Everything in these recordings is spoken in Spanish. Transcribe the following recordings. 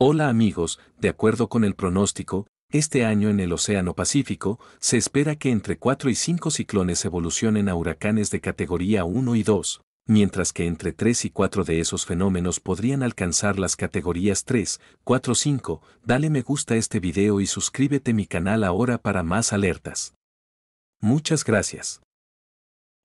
Hola amigos, de acuerdo con el pronóstico, este año en el Océano Pacífico se espera que entre 4 y 5 ciclones evolucionen a huracanes de categoría 1 y 2, mientras que entre 3 y 4 de esos fenómenos podrían alcanzar las categorías 3, 4, 5. Dale me gusta a este video y suscríbete a mi canal ahora para más alertas. Muchas gracias.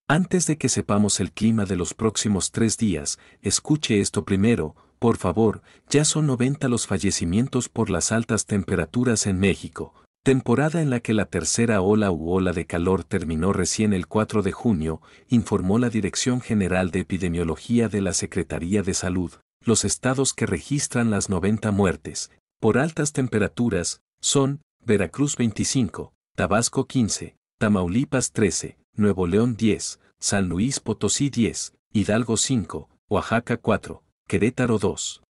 Antes de que sepamos el clima de los próximos tres días, escuche esto primero, por favor, ya son 90 los fallecimientos por las altas temperaturas en México, temporada en la que la tercera ola u ola de calor terminó recién el 4 de junio, informó la Dirección General de Epidemiología de la Secretaría de Salud. Los estados que registran las 90 muertes por altas temperaturas son Veracruz 25, Tabasco 15, Tamaulipas 13, Nuevo León 10, San Luis Potosí 10, Hidalgo 5, Oaxaca 4, Querétaro 2.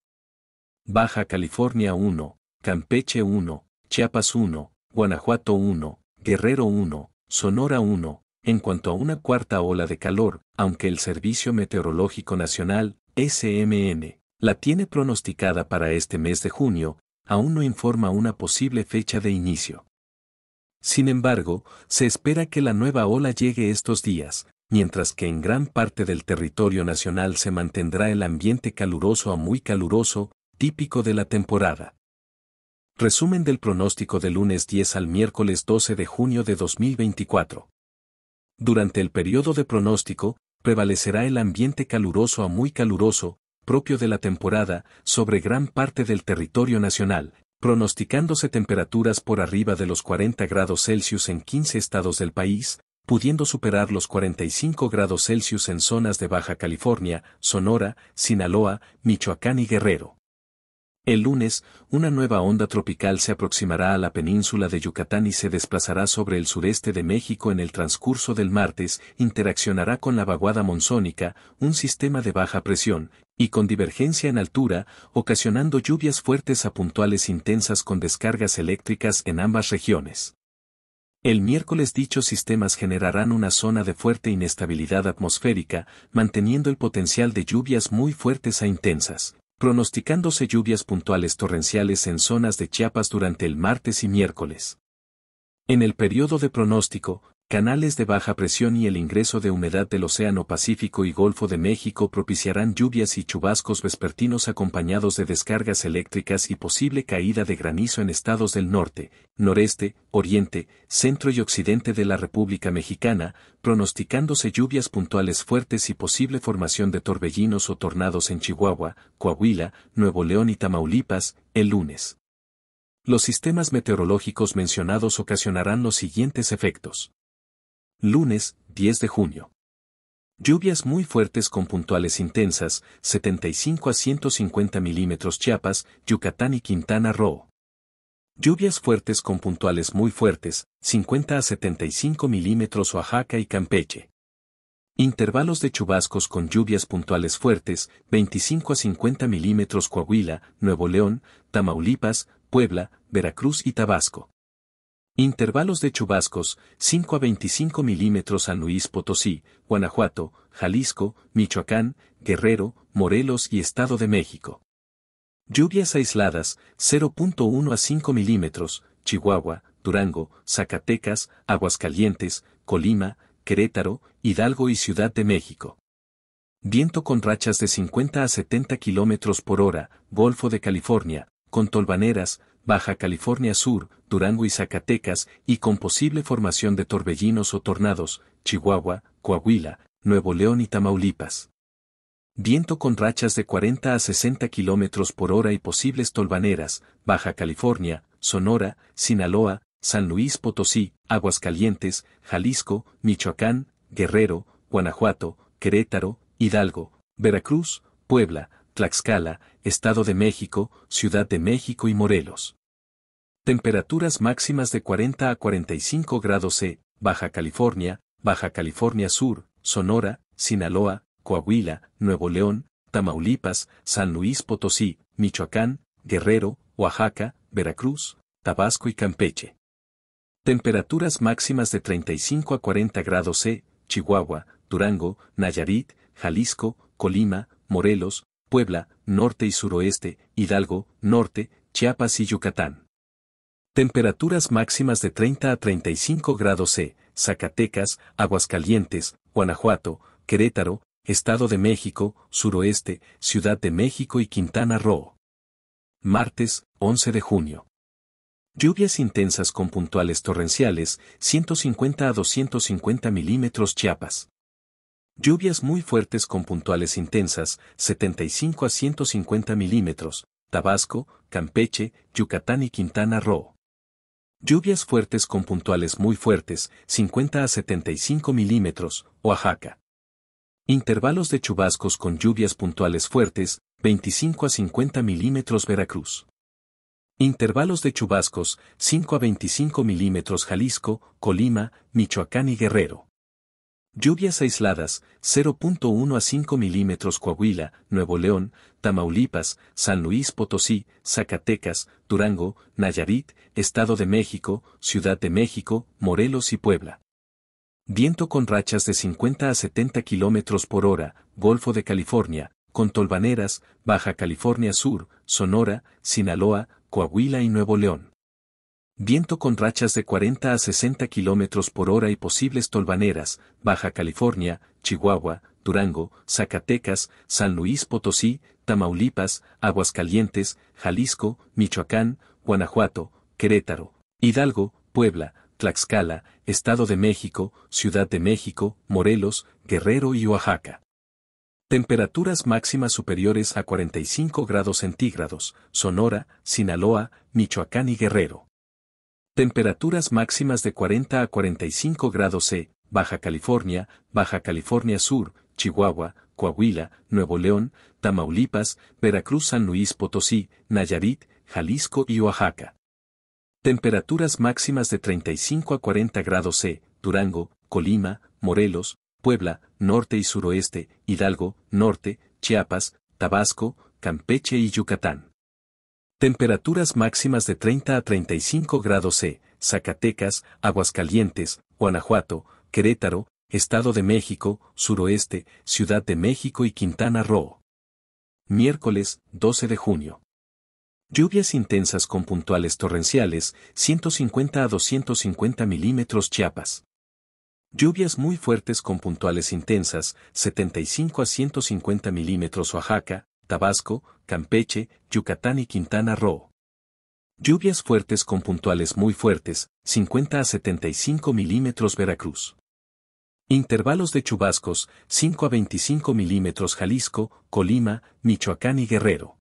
Baja California 1, Campeche 1, Chiapas 1, Guanajuato 1, Guerrero 1, Sonora 1, en cuanto a una cuarta ola de calor, aunque el Servicio Meteorológico Nacional, SMN, la tiene pronosticada para este mes de junio, aún no informa una posible fecha de inicio. Sin embargo, se espera que la nueva ola llegue estos días, mientras que en gran parte del territorio nacional se mantendrá el ambiente caluroso a muy caluroso, típico de la temporada. Resumen del pronóstico de lunes 10 al miércoles 12 de junio de 2024. Durante el periodo de pronóstico, prevalecerá el ambiente caluroso a muy caluroso, propio de la temporada, sobre gran parte del territorio nacional, pronosticándose temperaturas por arriba de los 40 grados Celsius en 15 estados del país, pudiendo superar los 45 grados Celsius en zonas de Baja California, Sonora, Sinaloa, Michoacán y Guerrero. El lunes, una nueva onda tropical se aproximará a la península de Yucatán y se desplazará sobre el sureste de México en el transcurso del martes, interaccionará con la vaguada monzónica, un sistema de baja presión, y con divergencia en altura, ocasionando lluvias fuertes a puntuales intensas con descargas eléctricas en ambas regiones. El miércoles dichos sistemas generarán una zona de fuerte inestabilidad atmosférica, manteniendo el potencial de lluvias muy fuertes a e intensas, pronosticándose lluvias puntuales torrenciales en zonas de Chiapas durante el martes y miércoles. En el periodo de pronóstico, Canales de baja presión y el ingreso de humedad del Océano Pacífico y Golfo de México propiciarán lluvias y chubascos vespertinos acompañados de descargas eléctricas y posible caída de granizo en estados del norte, noreste, oriente, centro y occidente de la República Mexicana, pronosticándose lluvias puntuales fuertes y posible formación de torbellinos o tornados en Chihuahua, Coahuila, Nuevo León y Tamaulipas, el lunes. Los sistemas meteorológicos mencionados ocasionarán los siguientes efectos. Lunes, 10 de junio. Lluvias muy fuertes con puntuales intensas, 75 a 150 milímetros Chiapas, Yucatán y Quintana Roo. Lluvias fuertes con puntuales muy fuertes, 50 a 75 milímetros Oaxaca y Campeche. Intervalos de chubascos con lluvias puntuales fuertes, 25 a 50 milímetros Coahuila, Nuevo León, Tamaulipas, Puebla, Veracruz y Tabasco. Intervalos de chubascos, 5 a 25 milímetros a Luis Potosí, Guanajuato, Jalisco, Michoacán, Guerrero, Morelos y Estado de México. Lluvias aisladas, 0.1 a 5 milímetros, Chihuahua, Durango, Zacatecas, Aguascalientes, Colima, Querétaro, Hidalgo y Ciudad de México. Viento con rachas de 50 a 70 kilómetros por hora, Golfo de California, con tolvaneras, Baja California Sur, Durango y Zacatecas, y con posible formación de torbellinos o tornados, Chihuahua, Coahuila, Nuevo León y Tamaulipas. Viento con rachas de 40 a 60 kilómetros por hora y posibles tolvaneras, Baja California, Sonora, Sinaloa, San Luis Potosí, Aguascalientes, Jalisco, Michoacán, Guerrero, Guanajuato, Querétaro, Hidalgo, Veracruz, Puebla, Tlaxcala, Estado de México, Ciudad de México y Morelos. Temperaturas máximas de 40 a 45 grados C, Baja California, Baja California Sur, Sonora, Sinaloa, Coahuila, Nuevo León, Tamaulipas, San Luis Potosí, Michoacán, Guerrero, Oaxaca, Veracruz, Tabasco y Campeche. Temperaturas máximas de 35 a 40 grados C, Chihuahua, Durango, Nayarit, Jalisco, Colima, Morelos, Puebla, norte y suroeste, Hidalgo, norte, Chiapas y Yucatán. Temperaturas máximas de 30 a 35 grados C, Zacatecas, Aguascalientes, Guanajuato, Querétaro, Estado de México, Suroeste, Ciudad de México y Quintana Roo. Martes, 11 de junio. Lluvias intensas con puntuales torrenciales, 150 a 250 milímetros Chiapas. Lluvias muy fuertes con puntuales intensas, 75 a 150 milímetros, Tabasco, Campeche, Yucatán y Quintana Roo. Lluvias fuertes con puntuales muy fuertes, 50 a 75 milímetros, Oaxaca. Intervalos de chubascos con lluvias puntuales fuertes, 25 a 50 milímetros Veracruz. Intervalos de chubascos, 5 a 25 milímetros Jalisco, Colima, Michoacán y Guerrero. Lluvias aisladas, 0.1 a 5 milímetros Coahuila, Nuevo León, Tamaulipas, San Luis Potosí, Zacatecas, Durango, Nayarit, Estado de México, Ciudad de México, Morelos y Puebla. Viento con rachas de 50 a 70 kilómetros por hora, Golfo de California, con tolvaneras, Baja California Sur, Sonora, Sinaloa, Coahuila y Nuevo León. Viento con rachas de 40 a 60 kilómetros por hora y posibles tolvaneras, Baja California, Chihuahua, Durango, Zacatecas, San Luis Potosí, Tamaulipas, Aguascalientes, Jalisco, Michoacán, Guanajuato, Querétaro, Hidalgo, Puebla, Tlaxcala, Estado de México, Ciudad de México, Morelos, Guerrero y Oaxaca. Temperaturas máximas superiores a 45 grados centígrados, Sonora, Sinaloa, Michoacán y Guerrero. Temperaturas máximas de 40 a 45 grados C, Baja California, Baja California Sur, Chihuahua, Coahuila, Nuevo León, Tamaulipas, Veracruz, San Luis Potosí, Nayarit, Jalisco y Oaxaca. Temperaturas máximas de 35 a 40 grados C, Durango, Colima, Morelos, Puebla, norte y suroeste, Hidalgo, norte, Chiapas, Tabasco, Campeche y Yucatán. Temperaturas máximas de 30 a 35 grados C, Zacatecas, Aguascalientes, Guanajuato, Querétaro, Estado de México, Suroeste, Ciudad de México y Quintana Roo. Miércoles, 12 de junio. Lluvias intensas con puntuales torrenciales, 150 a 250 milímetros Chiapas. Lluvias muy fuertes con puntuales intensas, 75 a 150 milímetros Oaxaca, Tabasco, Campeche, Yucatán y Quintana Roo. Lluvias fuertes con puntuales muy fuertes, 50 a 75 milímetros Veracruz. Intervalos de chubascos, 5 a 25 milímetros Jalisco, Colima, Michoacán y Guerrero.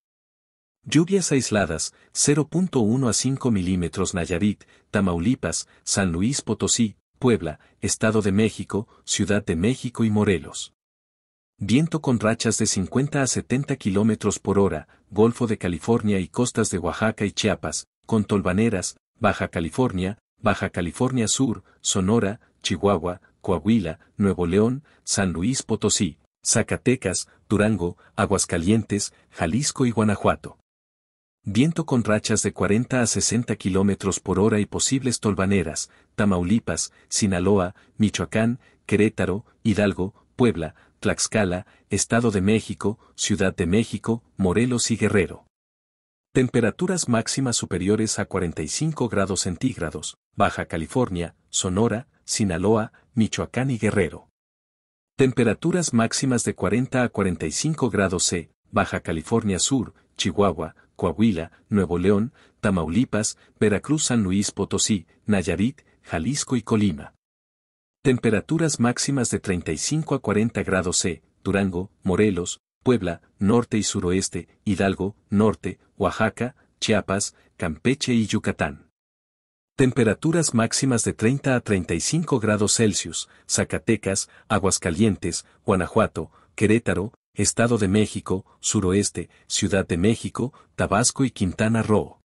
Lluvias aisladas, 0.1 a 5 milímetros Nayarit, Tamaulipas, San Luis Potosí, Puebla, Estado de México, Ciudad de México y Morelos. Viento con rachas de 50 a 70 kilómetros por hora, Golfo de California y costas de Oaxaca y Chiapas, con tolvaneras, Baja California, Baja California Sur, Sonora, Chihuahua, Coahuila, Nuevo León, San Luis Potosí, Zacatecas, Durango, Aguascalientes, Jalisco y Guanajuato. Viento con rachas de 40 a 60 kilómetros por hora y posibles tolvaneras, Tamaulipas, Sinaloa, Michoacán, Querétaro, Hidalgo, Puebla, Tlaxcala, Estado de México, Ciudad de México, Morelos y Guerrero. Temperaturas máximas superiores a 45 grados centígrados, Baja California, Sonora, Sinaloa, Michoacán y Guerrero. Temperaturas máximas de 40 a 45 grados C, Baja California Sur, Chihuahua, Coahuila, Nuevo León, Tamaulipas, Veracruz, San Luis Potosí, Nayarit, Jalisco y Colima. Temperaturas máximas de 35 a 40 grados C, Durango, Morelos, Puebla, norte y suroeste, Hidalgo, norte, Oaxaca, Chiapas, Campeche y Yucatán. Temperaturas máximas de 30 a 35 grados Celsius, Zacatecas, Aguascalientes, Guanajuato, Querétaro, Estado de México, suroeste, Ciudad de México, Tabasco y Quintana Roo.